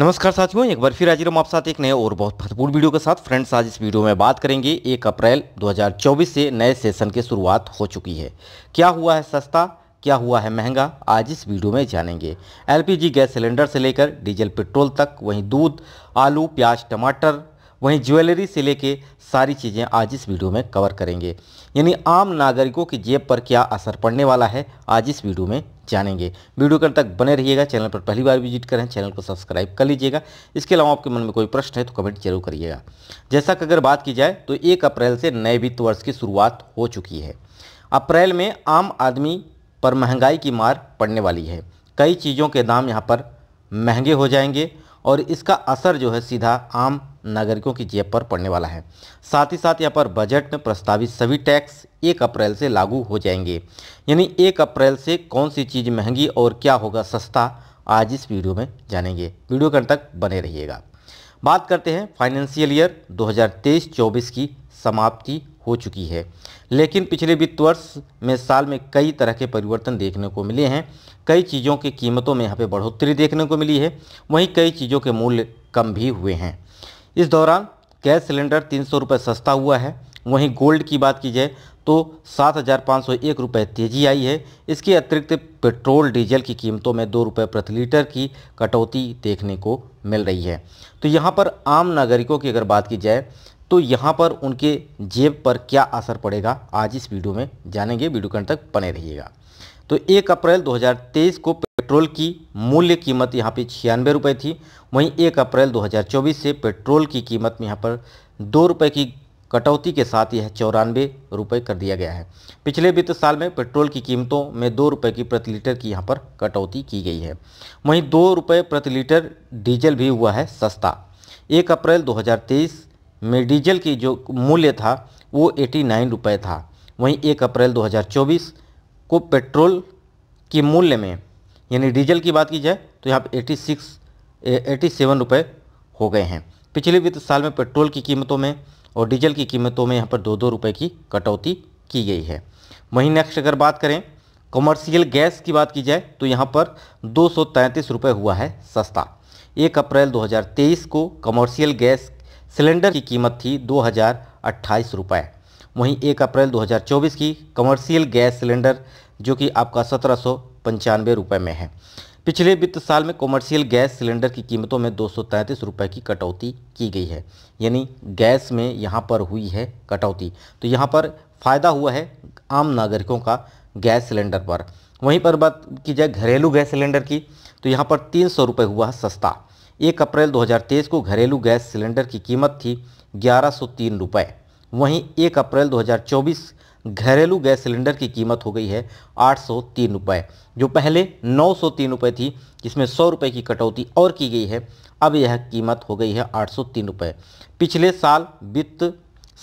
नमस्कार साथियों एक बार फिर हाजिर हम आप साथ एक नए और बहुत महत्वपूर्ण वीडियो के साथ फ्रेंड्स आज इस वीडियो में बात करेंगे एक अप्रैल 2024 से नए सेशन की शुरुआत हो चुकी है क्या हुआ है सस्ता क्या हुआ है महंगा आज इस वीडियो में जानेंगे एलपीजी गैस सिलेंडर से लेकर डीजल पेट्रोल तक वहीं दूध आलू प्याज टमाटर वहीं ज्वेलरी से लेकर सारी चीज़ें आज इस वीडियो में कवर करेंगे यानी आम नागरिकों की जेब पर क्या असर पड़ने वाला है आज इस वीडियो में जानेंगे वीडियो कल तक बने रहिएगा चैनल पर पहली बार विजिट करें चैनल को सब्सक्राइब कर लीजिएगा इसके अलावा आपके मन में कोई प्रश्न है तो कमेंट जरूर करिएगा जैसा कि अगर बात की जाए तो एक अप्रैल से नए वित्त वर्ष की शुरुआत हो चुकी है अप्रैल में आम आदमी पर महंगाई की मार पड़ने वाली है कई चीज़ों के दाम यहाँ पर महंगे हो जाएंगे और इसका असर जो है सीधा आम नागरिकों की जेब पर पड़ने वाला है साथ ही साथ यहाँ पर बजट में प्रस्तावित सभी टैक्स एक अप्रैल से लागू हो जाएंगे यानी एक अप्रैल से कौन सी चीज़ महंगी और क्या होगा सस्ता आज इस वीडियो में जानेंगे वीडियो के तक बने रहिएगा बात करते हैं फाइनेंशियल ईयर 2023-24 की समाप्ति हो चुकी है लेकिन पिछले वित्त वर्ष में साल में कई तरह के परिवर्तन देखने को मिले हैं कई चीज़ों की कीमतों में यहाँ पे बढ़ोतरी देखने को मिली है वहीं कई चीज़ों के मूल्य कम भी हुए हैं इस दौरान गैस सिलेंडर तीन सौ रुपये सस्ता हुआ है वहीं गोल्ड की बात की जाए तो सात हज़ार पाँच सौ एक रुपये तेज़ी आई है इसके अतिरिक्त पेट्रोल डीजल की कीमतों में दो रुपये प्रति लीटर की कटौती देखने को मिल रही है तो यहाँ पर आम नागरिकों की अगर बात की जाए तो यहाँ पर उनके जेब पर क्या असर पड़ेगा आज इस वीडियो में जानेंगे वीडियो कंट तक बने रहिएगा तो एक अप्रैल 2023 को पेट्रोल की मूल्य कीमत यहाँ पे छियानवे रुपये थी वहीं एक अप्रैल 2024 से पेट्रोल की कीमत में यहाँ पर दो रुपये की कटौती के साथ यह चौरानवे रुपये कर दिया गया है पिछले वित्त साल में पेट्रोल की कीमतों में दो रुपये की प्रति लीटर की यहाँ पर कटौती की गई है वहीं दो रुपये प्रति लीटर डीजल भी हुआ है सस्ता एक अप्रैल 2023 में डीजल की जो मूल्य था वो एटी नाइन रुपये था वहीं एक अप्रैल को पेट्रोल के मूल्य में यानी डीजल की बात की जाए तो यहाँ पर एटी सिक्स एटी सेवन रुपये हो गए हैं पिछले वित्त साल में पेट्रोल की कीमतों में और डीजल की कीमतों में यहाँ पर दो दो रुपये की कटौती की गई है वहीं नेक्स्ट अगर बात करें कमर्शियल गैस की बात की जाए तो यहाँ पर दो सौ रुपये हुआ है सस्ता एक अप्रैल 2023 को कमर्शियल गैस सिलेंडर की कीमत थी दो हज़ार रुपये वहीं एक अप्रैल 2024 की कमर्शियल गैस सिलेंडर जो कि आपका सत्रह सौ पंचानवे रुपये में है पिछले वित्त साल में कॉमर्शियल गैस सिलेंडर की कीमतों में दो रुपए की कटौती की गई है यानी गैस में यहाँ पर हुई है कटौती तो यहाँ पर फ़ायदा हुआ है आम नागरिकों का गैस सिलेंडर पर वहीं पर बात की जाए घरेलू गैस सिलेंडर की तो यहाँ पर तीन सौ रुपये हुआ है सस्ता एक अप्रैल 2023 को घरेलू गैस सिलेंडर की कीमत थी ग्यारह सौ तीन रुपये वहीं एक अप्रैल 2024 घरेलू गैस सिलेंडर की कीमत हो गई है आठ सौ तीन रुपये जो पहले नौ सौ तीन रुपये थी जिसमें सौ रुपये की कटौती और की गई है अब यह कीमत हो गई है आठ सौ तीन रुपये पिछले साल वित्त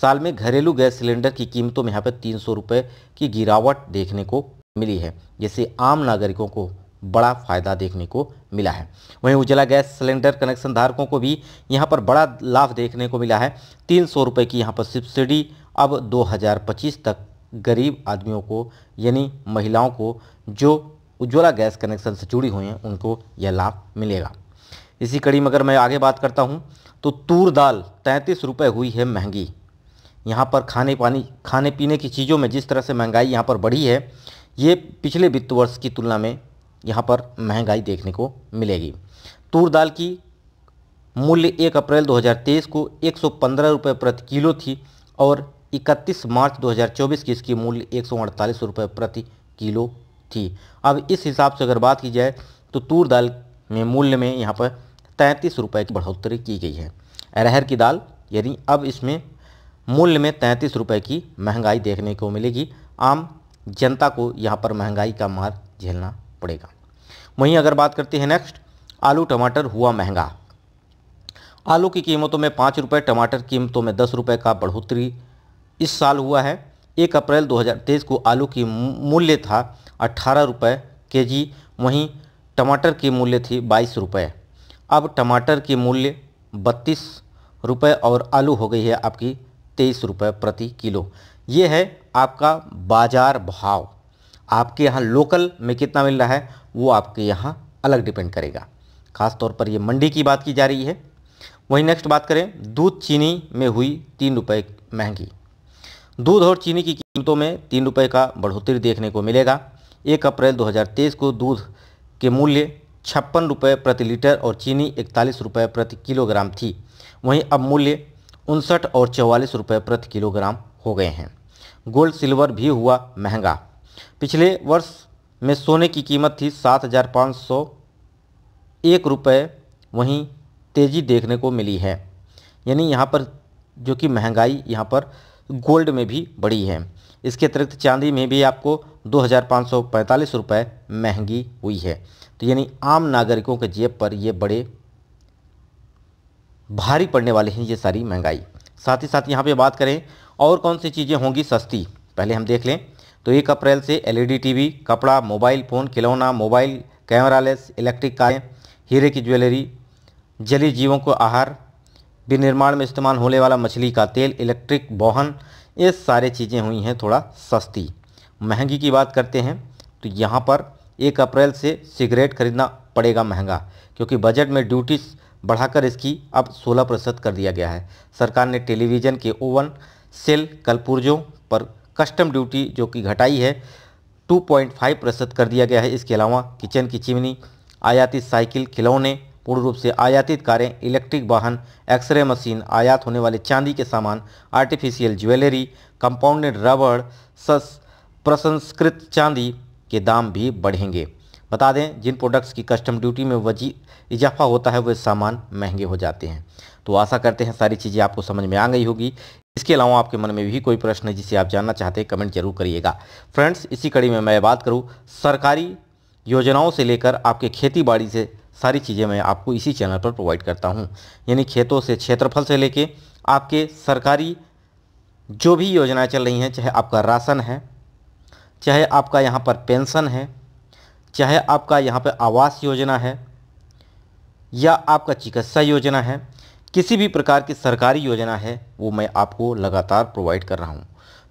साल में घरेलू गैस सिलेंडर की कीमतों में यहाँ पर तीन सौ रुपये की गिरावट देखने को मिली है जिससे आम नागरिकों को बड़ा फायदा देखने को मिला है वहीं उजला गैस सिलेंडर कनेक्शन धारकों को भी यहाँ पर बड़ा लाभ देखने को मिला है तीन सौ रुपये की यहाँ पर सब्सिडी अब 2025 तक गरीब आदमियों को यानी महिलाओं को जो उज्ज्वला गैस कनेक्शन से जुड़ी हुई हैं उनको यह लाभ मिलेगा इसी कड़ी में अगर मैं आगे बात करता हूँ तो तूर दाल तैंतीस रुपये हुई है महंगी यहाँ पर खाने पानी खाने पीने की चीज़ों में जिस तरह से महंगाई यहाँ पर बढ़ी है ये पिछले वित्त वर्ष की तुलना में यहाँ पर महंगाई देखने को मिलेगी तूर दाल की मूल्य एक अप्रैल 2023 को एक सौ प्रति किलो थी और 31 मार्च 2024 की इसकी मूल्य एक सौ प्रति किलो थी अब इस हिसाब से अगर बात की जाए तो तूर दाल में मूल्य में यहाँ पर तैंतीस रुपये की बढ़ोतरी की गई है अरहर की दाल यानी अब इसमें मूल्य में तैंतीस रुपये की महंगाई देखने को मिलेगी आम जनता को यहाँ पर महंगाई का मार झेलना पड़ेगा वहीं अगर बात करते हैं नेक्स्ट आलू टमाटर हुआ महंगा आलू की कीमतों में पाँच रुपये टमाटर कीमतों में दस रुपये का बढ़ोतरी इस साल हुआ है एक अप्रैल 2023 को आलू की मूल्य था अट्ठारह रुपये के जी वहीं टमाटर की मूल्य थी बाईस रुपये अब टमाटर की मूल्य बत्तीस रुपये और आलू हो गई है आपकी तेईस रुपये प्रति किलो ये है आपका बाज़ार भाव आपके यहाँ लोकल में कितना मिल रहा है वो आपके यहाँ अलग डिपेंड करेगा खास तौर पर ये मंडी की बात की जा रही है वहीं नेक्स्ट बात करें दूध चीनी में हुई तीन रुपये महंगी दूध और चीनी की कीमतों में तीन रुपये का बढ़ोतरी देखने को मिलेगा एक अप्रैल 2023 को दूध के मूल्य छप्पन रुपये प्रति लीटर और चीनी इकतालीस रुपये प्रति किलोग्राम थी वहीं अब मूल्य उनसठ और चौवालीस रुपये प्रति किलोग्राम हो गए हैं गोल्ड सिल्वर भी हुआ महंगा पिछले वर्ष में सोने की कीमत थी सात हज़ार पाँच सौ एक रुपये वहीं तेज़ी देखने को मिली है यानी यहाँ पर जो कि महंगाई यहाँ पर गोल्ड में भी बढ़ी है इसके अतिरिक्त चांदी में भी आपको दो हज़ार पाँच सौ पैंतालीस रुपये महंगी हुई है तो यानी आम नागरिकों के जेब पर ये बड़े भारी पड़ने वाले हैं ये सारी महंगाई साथ ही साथ यहाँ पे बात करें और कौन सी चीज़ें होंगी सस्ती पहले हम देख लें तो एक अप्रैल से एलईडी टीवी e कपड़ा मोबाइल फ़ोन खिलौना मोबाइल कैमरा लेस इलेक्ट्रिक कारें हीरे की ज्वेलरी जली जीवों को आहार विनिर्माण में इस्तेमाल होने वाला मछली का तेल इलेक्ट्रिक वाहन ये सारे चीज़ें हुई हैं थोड़ा सस्ती महंगी की बात करते हैं तो यहाँ पर एक अप्रैल से सिगरेट खरीदना पड़ेगा महंगा क्योंकि बजट में ड्यूटी बढ़ाकर इसकी अब सोलह प्रतिशत कर दिया गया है सरकार ने टेलीविज़न के ओवन सेल कलपुर्जों पर कस्टम ड्यूटी जो कि घटाई है 2.5 प्रतिशत कर दिया गया है इसके अलावा किचन की चिमनी आयातित साइकिल खिलौने पूर्ण रूप से आयातित कारें इलेक्ट्रिक वाहन एक्सरे मशीन आयात होने वाले चांदी के सामान आर्टिफिशियल ज्वेलरी कंपाउंडेड रबड़ सस प्रसंस्कृत चांदी के दाम भी बढ़ेंगे बता दें जिन प्रोडक्ट्स की कस्टम ड्यूटी में वजी इजाफा होता है वे सामान महंगे हो जाते हैं तो आशा करते हैं सारी चीज़ें आपको समझ में आ गई होगी इसके अलावा आपके मन में भी कोई प्रश्न है जिसे आप जानना चाहते हैं कमेंट जरूर करिएगा फ्रेंड्स इसी कड़ी में मैं बात करूँ सरकारी योजनाओं से लेकर आपके खेती बाड़ी से सारी चीज़ें मैं आपको इसी चैनल पर प्रोवाइड करता हूँ यानी खेतों से क्षेत्रफल से लेकर आपके सरकारी जो भी योजनाएं चल रही हैं चाहे आपका राशन है चाहे आपका यहाँ पर पेंशन है चाहे आपका यहाँ पर आवास योजना है या आपका चिकित्सा योजना है किसी भी प्रकार की सरकारी योजना है वो मैं आपको लगातार प्रोवाइड कर रहा हूँ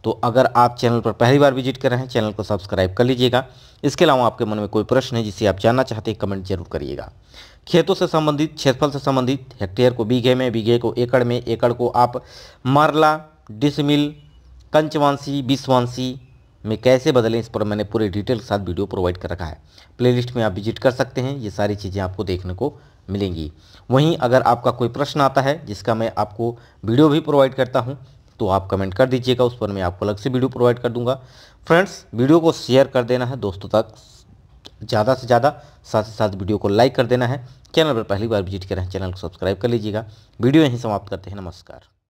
तो अगर आप चैनल पर पहली बार विजिट कर रहे हैं चैनल को सब्सक्राइब कर लीजिएगा इसके अलावा आपके मन में कोई प्रश्न है जिसे आप जानना चाहते हैं कमेंट जरूर करिएगा खेतों से संबंधित क्षेत्रफल से संबंधित हेक्टेयर को बीघे में बीघे को एकड़ में एकड़ को आप मारला डिसमिल कंचवांशी बिसवांशी में कैसे बदलें इस पर मैंने पूरे डिटेल के साथ वीडियो प्रोवाइड कर रखा है प्लेलिस्ट में आप विजिट कर सकते हैं ये सारी चीज़ें आपको देखने को मिलेंगी वहीं अगर आपका कोई प्रश्न आता है जिसका मैं आपको वीडियो भी प्रोवाइड करता हूँ तो आप कमेंट कर दीजिएगा उस पर मैं आपको अलग से वीडियो प्रोवाइड कर दूंगा फ्रेंड्स वीडियो को शेयर कर देना है दोस्तों तक ज़्यादा से ज़्यादा साथ ही साथ वीडियो को लाइक कर देना है चैनल पर पहली बार विजिट करें चैनल को सब्सक्राइब कर लीजिएगा वीडियो यहीं समाप्त करते हैं नमस्कार